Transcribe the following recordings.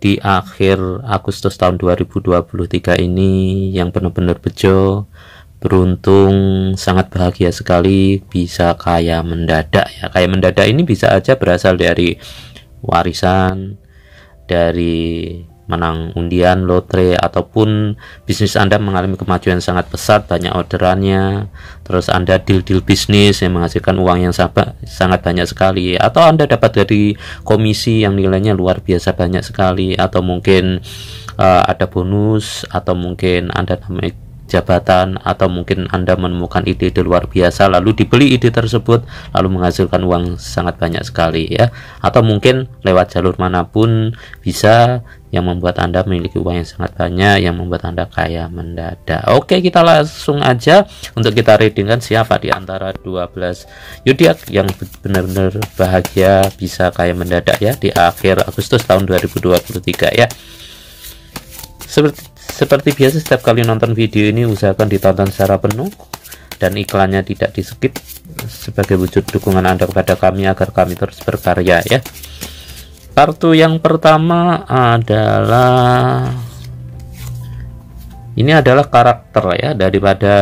di akhir Agustus tahun 2023 ini yang benar-benar bejo beruntung sangat bahagia sekali bisa kaya mendadak ya kaya mendadak ini bisa aja berasal dari warisan dari menang undian, lotre, ataupun bisnis Anda mengalami kemajuan sangat pesat, banyak orderannya, terus Anda deal-deal bisnis yang menghasilkan uang yang sangat banyak sekali, atau Anda dapat dari komisi yang nilainya luar biasa banyak sekali, atau mungkin uh, ada bonus, atau mungkin Anda namanya jabatan atau mungkin Anda menemukan ide-ide luar biasa lalu dibeli ide tersebut lalu menghasilkan uang sangat banyak sekali ya atau mungkin lewat jalur manapun bisa yang membuat Anda memiliki uang yang sangat banyak, yang membuat Anda kaya mendadak. Oke, kita langsung aja untuk kita reading kan siapa di antara 12 yudiak yang benar-benar bahagia bisa kaya mendadak ya di akhir Agustus tahun 2023 ya. Seperti seperti biasa setiap kali nonton video ini usahakan ditonton secara penuh dan iklannya tidak di skip sebagai wujud dukungan Anda kepada kami agar kami terus berkarya ya. Kartu yang pertama adalah ini adalah karakter ya daripada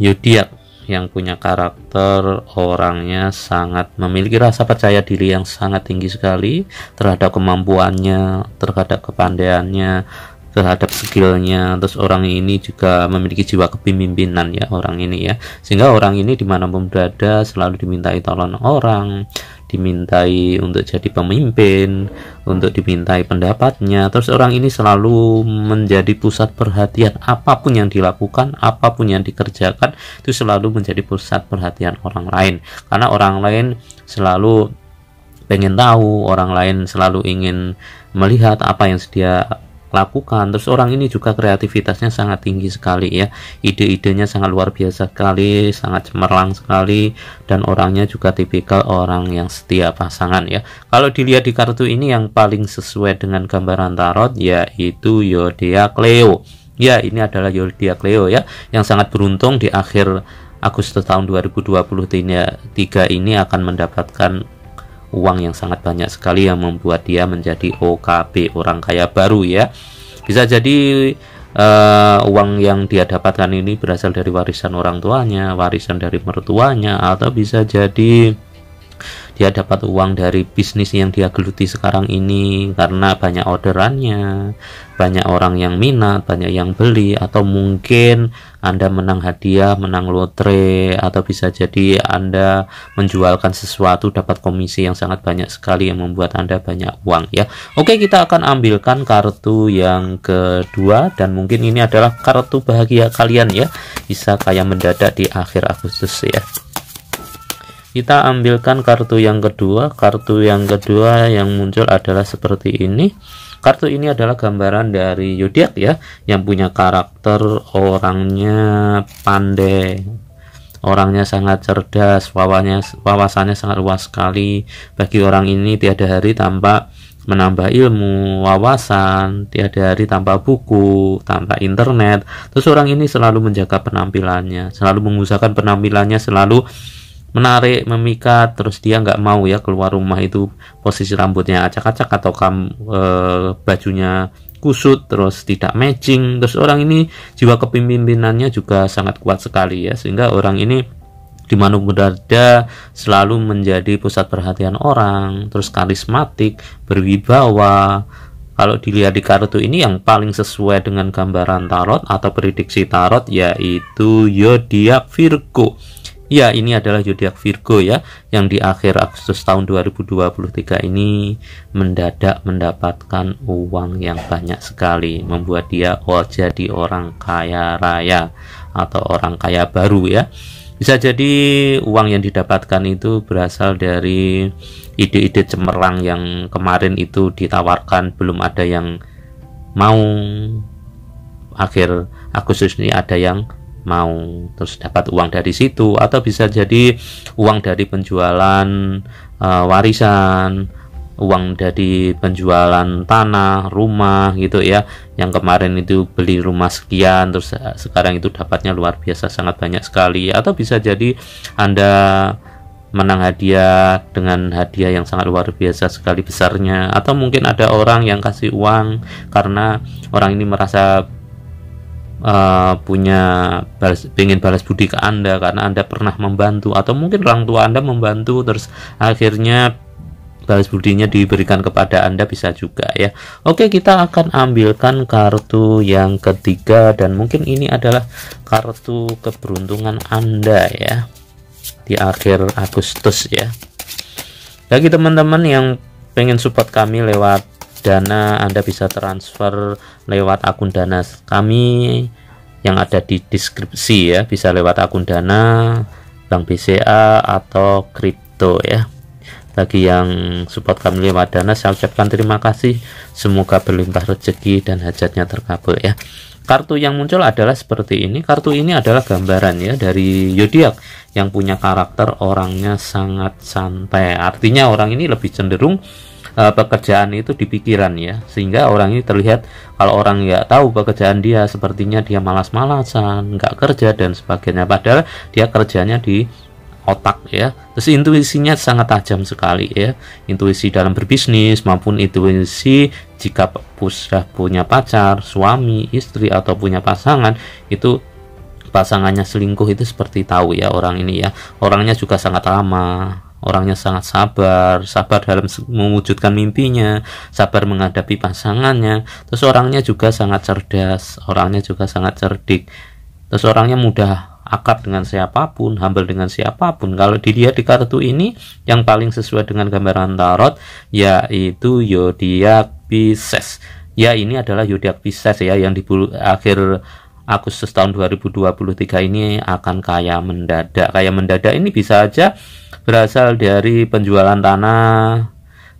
Yudiak yang punya karakter orangnya sangat memiliki rasa percaya diri yang sangat tinggi sekali terhadap kemampuannya, terhadap kepandaiannya, terhadap skillnya. Terus orang ini juga memiliki jiwa kepemimpinan ya orang ini ya. Sehingga orang ini dimanapun berada selalu dimintai tolong orang, dimintai untuk jadi pemimpin, untuk dimintai pendapatnya. Terus orang ini selalu menjadi pusat perhatian apapun yang dilakukan, apapun yang dikerjakan itu selalu menjadi pusat perhatian orang lain. Karena orang lain selalu pengen tahu, orang lain selalu ingin melihat apa yang dia lakukan. Terus orang ini juga kreativitasnya sangat tinggi sekali ya. Ide-idenya sangat luar biasa sekali, sangat cemerlang sekali dan orangnya juga tipikal orang yang setia pasangan ya. Kalau dilihat di kartu ini yang paling sesuai dengan gambaran tarot yaitu Yodea Cleo. Ya, ini adalah Yodea Cleo ya yang sangat beruntung di akhir Agustus tahun 2023 ini akan mendapatkan uang yang sangat banyak sekali yang membuat dia menjadi OKB orang kaya baru ya bisa jadi uh, uang yang dia dapatkan ini berasal dari warisan orang tuanya warisan dari mertuanya atau bisa jadi dia dapat uang dari bisnis yang dia geluti sekarang ini karena banyak orderannya banyak orang yang minat banyak yang beli atau mungkin anda menang hadiah menang lotre atau bisa jadi anda menjualkan sesuatu dapat komisi yang sangat banyak sekali yang membuat anda banyak uang ya oke kita akan ambilkan kartu yang kedua dan mungkin ini adalah kartu bahagia kalian ya bisa kayak mendadak di akhir Agustus ya kita ambilkan kartu yang kedua kartu yang kedua yang muncul adalah seperti ini kartu ini adalah gambaran dari yudiak ya yang punya karakter orangnya pandai orangnya sangat cerdas wawasannya wawasannya sangat luas sekali bagi orang ini tiada hari tanpa menambah ilmu, wawasan, tiada hari tanpa buku, tanpa internet. Terus orang ini selalu menjaga penampilannya, selalu mengusahakan penampilannya, selalu menarik, memikat, terus dia nggak mau ya keluar rumah itu posisi rambutnya acak-acak atau kam, e, bajunya kusut, terus tidak matching, terus orang ini jiwa kepemimpinannya juga sangat kuat sekali ya, sehingga orang ini di mana berada selalu menjadi pusat perhatian orang, terus karismatik, berwibawa, kalau dilihat di kartu ini yang paling sesuai dengan gambaran tarot atau prediksi tarot yaitu Yodiak Virgo. Ya, ini adalah zodiak Virgo ya yang di akhir Agustus tahun 2023 ini mendadak mendapatkan uang yang banyak sekali, membuat dia oh jadi orang kaya raya atau orang kaya baru ya. Bisa jadi uang yang didapatkan itu berasal dari ide-ide cemerlang yang kemarin itu ditawarkan belum ada yang mau akhir Agustus ini ada yang mau terus dapat uang dari situ atau bisa jadi uang dari penjualan uh, warisan uang dari penjualan tanah rumah gitu ya yang kemarin itu beli rumah sekian terus eh, sekarang itu dapatnya luar biasa sangat banyak sekali atau bisa jadi anda menang hadiah dengan hadiah yang sangat luar biasa sekali besarnya atau mungkin ada orang yang kasih uang karena orang ini merasa uh, punya balas, pengen balas budi ke anda karena anda pernah membantu atau mungkin orang tua anda membantu terus akhirnya balas budinya diberikan kepada anda bisa juga ya oke kita akan ambilkan kartu yang ketiga dan mungkin ini adalah kartu keberuntungan anda ya di akhir Agustus ya bagi teman-teman yang pengen support kami lewat Dana Anda bisa transfer lewat akun Dana kami yang ada di deskripsi ya bisa lewat akun Dana Bank BCA atau kripto ya bagi yang support kami lewat Dana saya ucapkan terima kasih semoga berlimpah rezeki dan hajatnya terkabul ya kartu yang muncul adalah seperti ini kartu ini adalah gambaran ya dari Yodiak yang punya karakter orangnya sangat santai artinya orang ini lebih cenderung uh, pekerjaan itu di pikiran ya sehingga orang ini terlihat kalau orang nggak tahu pekerjaan dia sepertinya dia malas-malasan nggak kerja dan sebagainya padahal dia kerjanya di otak ya terus intuisinya sangat tajam sekali ya intuisi dalam berbisnis maupun intuisi jika sudah punya pacar suami istri atau punya pasangan itu pasangannya selingkuh itu seperti tahu ya orang ini ya orangnya juga sangat ramah orangnya sangat sabar, sabar dalam mewujudkan mimpinya, sabar menghadapi pasangannya, terus orangnya juga sangat cerdas, orangnya juga sangat cerdik, terus orangnya mudah akrab dengan siapapun, humble dengan siapapun. Kalau dilihat di kartu ini, yang paling sesuai dengan gambaran tarot yaitu Yodiak Pisces. Ya ini adalah Yodiak Pisces ya yang di akhir Agustus tahun 2023 ini akan kaya mendadak. Kaya mendadak ini bisa aja berasal dari penjualan tanah,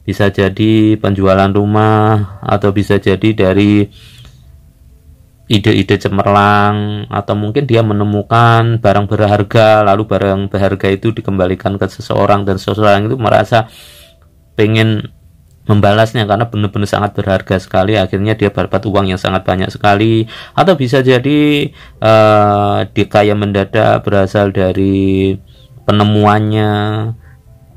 bisa jadi penjualan rumah, atau bisa jadi dari ide-ide cemerlang atau mungkin dia menemukan barang berharga lalu barang berharga itu dikembalikan ke seseorang dan seseorang itu merasa pengen membalasnya karena benar-benar sangat berharga sekali akhirnya dia dapat uang yang sangat banyak sekali atau bisa jadi uh, eh, kaya mendadak berasal dari penemuannya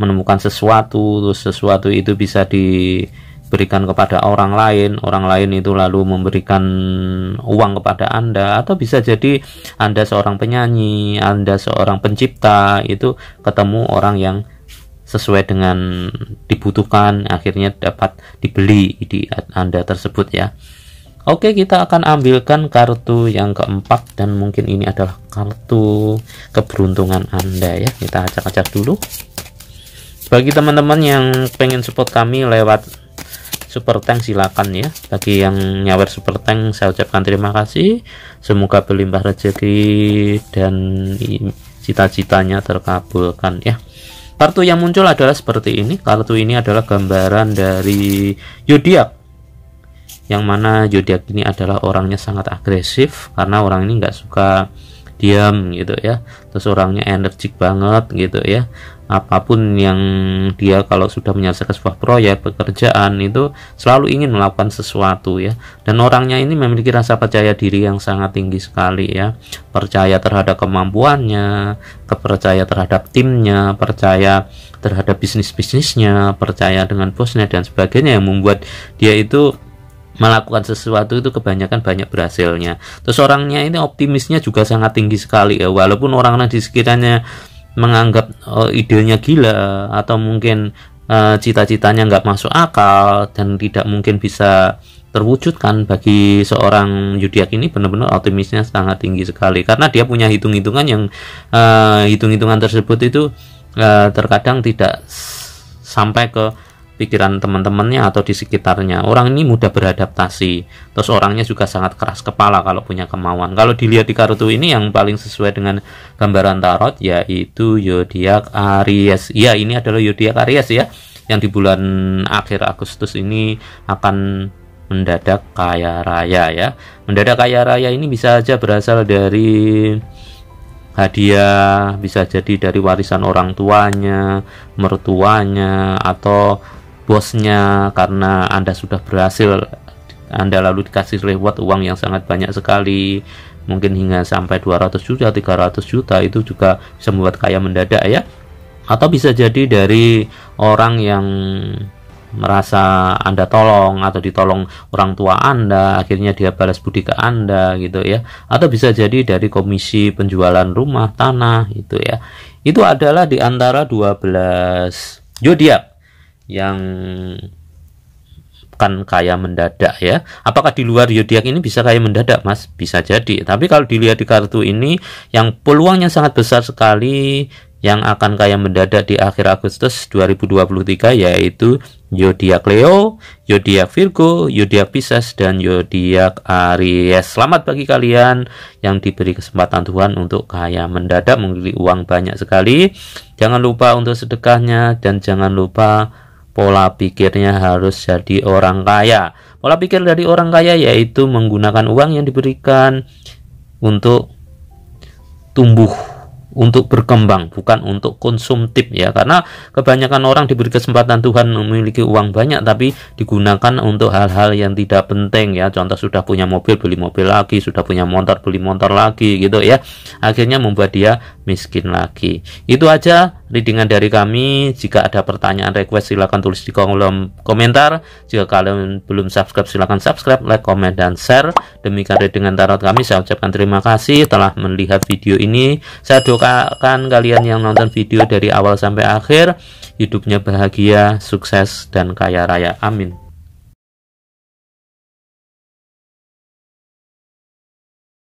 menemukan sesuatu terus sesuatu itu bisa diberikan kepada orang lain orang lain itu lalu memberikan uang kepada anda atau bisa jadi anda seorang penyanyi anda seorang pencipta itu ketemu orang yang sesuai dengan dibutuhkan akhirnya dapat dibeli di Anda tersebut ya Oke kita akan ambilkan kartu yang keempat dan mungkin ini adalah kartu keberuntungan Anda ya kita acak-acak dulu bagi teman-teman yang pengen support kami lewat super tank silakan ya bagi yang nyawer super tank saya ucapkan terima kasih semoga berlimpah rezeki dan cita-citanya terkabulkan ya Kartu yang muncul adalah seperti ini. Kartu ini adalah gambaran dari zodiak yang mana zodiak ini adalah orangnya sangat agresif karena orang ini nggak suka diam gitu ya terus orangnya energik banget gitu ya apapun yang dia kalau sudah menyelesaikan sebuah proyek pekerjaan itu selalu ingin melakukan sesuatu ya dan orangnya ini memiliki rasa percaya diri yang sangat tinggi sekali ya percaya terhadap kemampuannya kepercaya terhadap timnya percaya terhadap bisnis bisnisnya percaya dengan bosnya dan sebagainya yang membuat dia itu melakukan sesuatu itu kebanyakan banyak berhasilnya. Terus orangnya ini optimisnya juga sangat tinggi sekali ya, walaupun orang-orang di sekitarnya menganggap oh, eh, idenya gila atau mungkin uh, cita-citanya nggak masuk akal dan tidak mungkin bisa terwujudkan bagi seorang judiak ini benar-benar optimisnya sangat tinggi sekali karena dia punya hitung-hitungan yang uh, hitung-hitungan tersebut itu uh, terkadang tidak sampai ke pikiran teman-temannya atau di sekitarnya. Orang ini mudah beradaptasi. Terus orangnya juga sangat keras kepala kalau punya kemauan. Kalau dilihat di kartu ini yang paling sesuai dengan gambaran tarot yaitu zodiak Aries. Ya, ini adalah zodiak Aries ya. Yang di bulan akhir Agustus ini akan mendadak kaya raya ya. Mendadak kaya raya ini bisa aja berasal dari hadiah, bisa jadi dari warisan orang tuanya, mertuanya, atau bosnya karena Anda sudah berhasil Anda lalu dikasih reward uang yang sangat banyak sekali mungkin hingga sampai 200 juta 300 juta itu juga bisa membuat kaya mendadak ya atau bisa jadi dari orang yang merasa Anda tolong atau ditolong orang tua Anda, akhirnya dia balas budi ke Anda gitu ya. Atau bisa jadi dari komisi penjualan rumah, tanah itu ya. Itu adalah di antara 12 zodiak yang kan kaya mendadak ya. Apakah di luar zodiak ini bisa kaya mendadak, Mas? Bisa jadi. Tapi kalau dilihat di kartu ini yang peluangnya sangat besar sekali yang akan kaya mendadak di akhir Agustus 2023 yaitu zodiak Leo, zodiak Virgo, zodiak Pisces dan zodiak Aries. Selamat bagi kalian yang diberi kesempatan Tuhan untuk kaya mendadak memiliki uang banyak sekali. Jangan lupa untuk sedekahnya dan jangan lupa pola pikirnya harus jadi orang kaya. Pola pikir dari orang kaya yaitu menggunakan uang yang diberikan untuk tumbuh, untuk berkembang, bukan untuk konsumtif ya. Karena kebanyakan orang diberi kesempatan Tuhan memiliki uang banyak tapi digunakan untuk hal-hal yang tidak penting ya. Contoh sudah punya mobil beli mobil lagi, sudah punya motor beli motor lagi gitu ya. Akhirnya membuat dia miskin lagi. Itu aja Readingan dari kami, jika ada pertanyaan request silahkan tulis di kolom komentar. Jika kalian belum subscribe silahkan subscribe, like, komen, dan share. Demikian readingan tarot kami, saya ucapkan terima kasih telah melihat video ini. Saya doakan kalian yang nonton video dari awal sampai akhir, hidupnya bahagia, sukses, dan kaya raya. Amin.